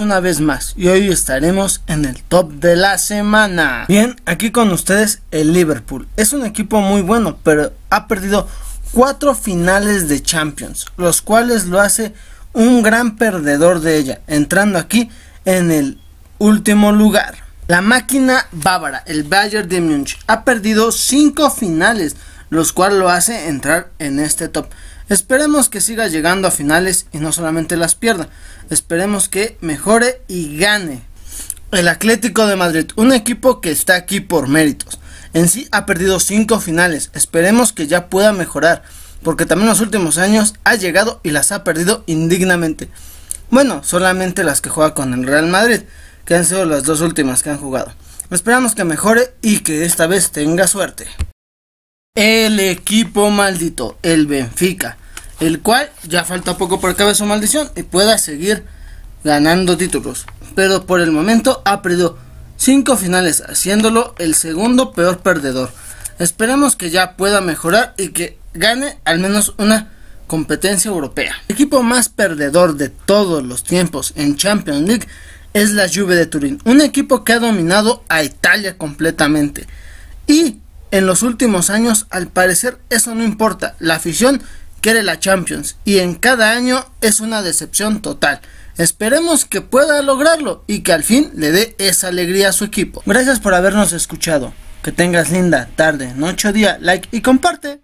una vez más y hoy estaremos en el top de la semana. Bien, aquí con ustedes el Liverpool. Es un equipo muy bueno, pero ha perdido cuatro finales de Champions, los cuales lo hace un gran perdedor de ella, entrando aquí en el último lugar. La máquina bávara, el Bayern de Múnich, ha perdido cinco finales los cual lo hace entrar en este top. Esperemos que siga llegando a finales y no solamente las pierda. Esperemos que mejore y gane. El Atlético de Madrid, un equipo que está aquí por méritos. En sí ha perdido 5 finales. Esperemos que ya pueda mejorar. Porque también en los últimos años ha llegado y las ha perdido indignamente. Bueno, solamente las que juega con el Real Madrid. Que han sido las dos últimas que han jugado. Esperamos que mejore y que esta vez tenga suerte el equipo maldito, el Benfica, el cual ya falta poco para acabar su maldición y pueda seguir ganando títulos. Pero por el momento ha perdido 5 finales, haciéndolo el segundo peor perdedor. Esperemos que ya pueda mejorar y que gane al menos una competencia europea. El equipo más perdedor de todos los tiempos en Champions League es la Juve de Turín, un equipo que ha dominado a Italia completamente y en los últimos años al parecer eso no importa, la afición quiere la Champions y en cada año es una decepción total. Esperemos que pueda lograrlo y que al fin le dé esa alegría a su equipo. Gracias por habernos escuchado. Que tengas linda tarde, noche o día, like y comparte.